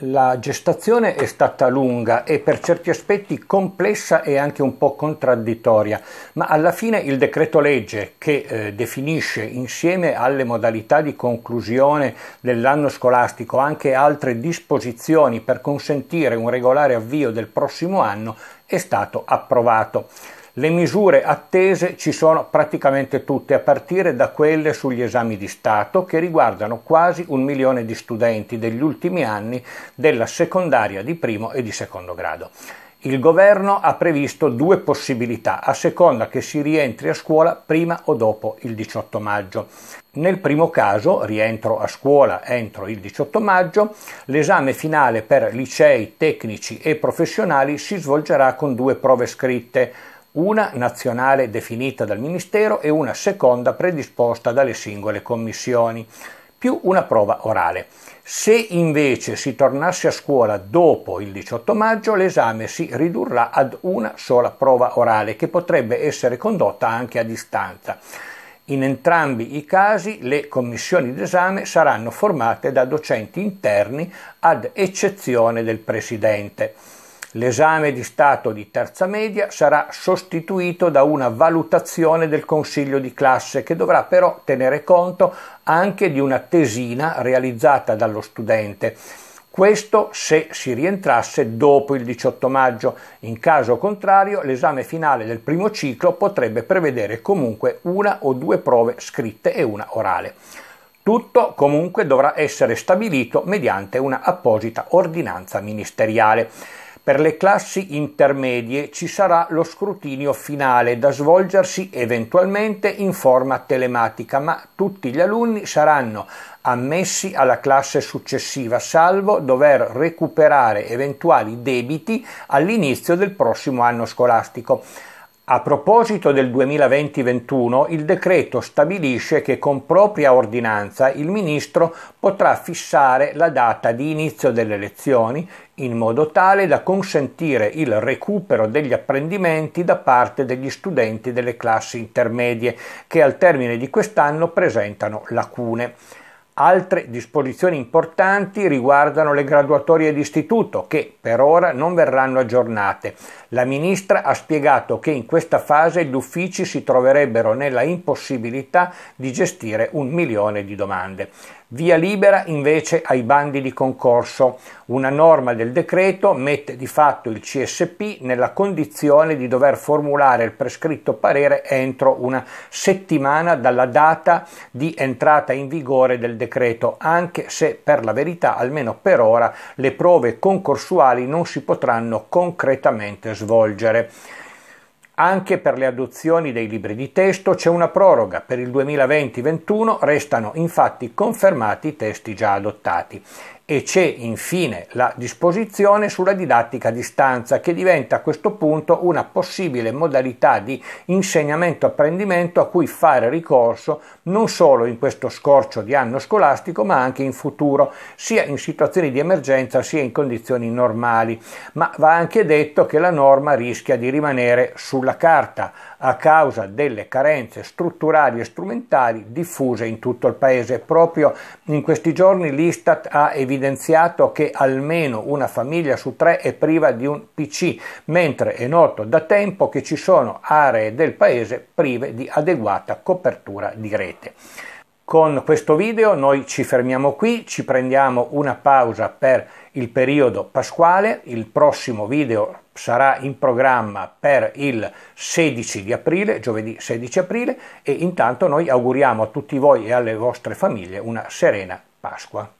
La gestazione è stata lunga e per certi aspetti complessa e anche un po' contraddittoria, ma alla fine il decreto legge che eh, definisce insieme alle modalità di conclusione dell'anno scolastico anche altre disposizioni per consentire un regolare avvio del prossimo anno è stato approvato. Le misure attese ci sono praticamente tutte, a partire da quelle sugli esami di Stato che riguardano quasi un milione di studenti degli ultimi anni della secondaria di primo e di secondo grado. Il governo ha previsto due possibilità a seconda che si rientri a scuola prima o dopo il 18 maggio. Nel primo caso, rientro a scuola entro il 18 maggio, l'esame finale per licei, tecnici e professionali si svolgerà con due prove scritte una nazionale definita dal Ministero e una seconda predisposta dalle singole commissioni, più una prova orale. Se invece si tornasse a scuola dopo il 18 maggio, l'esame si ridurrà ad una sola prova orale che potrebbe essere condotta anche a distanza. In entrambi i casi le commissioni d'esame saranno formate da docenti interni ad eccezione del Presidente. L'esame di Stato di terza media sarà sostituito da una valutazione del Consiglio di classe che dovrà però tenere conto anche di una tesina realizzata dallo studente. Questo se si rientrasse dopo il 18 maggio, in caso contrario l'esame finale del primo ciclo potrebbe prevedere comunque una o due prove scritte e una orale. Tutto comunque dovrà essere stabilito mediante una apposita ordinanza ministeriale. Per le classi intermedie ci sarà lo scrutinio finale da svolgersi eventualmente in forma telematica, ma tutti gli alunni saranno ammessi alla classe successiva, salvo dover recuperare eventuali debiti all'inizio del prossimo anno scolastico. A proposito del 2020-21, il decreto stabilisce che con propria ordinanza il Ministro potrà fissare la data di inizio delle lezioni in modo tale da consentire il recupero degli apprendimenti da parte degli studenti delle classi intermedie che al termine di quest'anno presentano lacune. Altre disposizioni importanti riguardano le graduatorie d'istituto che per ora non verranno aggiornate. La ministra ha spiegato che in questa fase gli uffici si troverebbero nella impossibilità di gestire un milione di domande. Via libera invece ai bandi di concorso. Una norma del decreto mette di fatto il CSP nella condizione di dover formulare il prescritto parere entro una settimana dalla data di entrata in vigore del decreto decreto, anche se per la verità, almeno per ora, le prove concorsuali non si potranno concretamente svolgere. Anche per le adozioni dei libri di testo c'è una proroga, per il 2020-21 restano infatti confermati i testi già adottati e c'è infine la disposizione sulla didattica a distanza che diventa a questo punto una possibile modalità di insegnamento-apprendimento a cui fare ricorso non solo in questo scorcio di anno scolastico ma anche in futuro, sia in situazioni di emergenza sia in condizioni normali, ma va anche detto che la norma rischia di rimanere sulla sulla carta a causa delle carenze strutturali e strumentali diffuse in tutto il paese. Proprio in questi giorni l'Istat ha evidenziato che almeno una famiglia su tre è priva di un PC, mentre è noto da tempo che ci sono aree del paese prive di adeguata copertura di rete. Con questo video noi ci fermiamo qui, ci prendiamo una pausa per il periodo pasquale, il prossimo video sarà in programma per il 16 di aprile, giovedì 16 aprile e intanto noi auguriamo a tutti voi e alle vostre famiglie una serena Pasqua.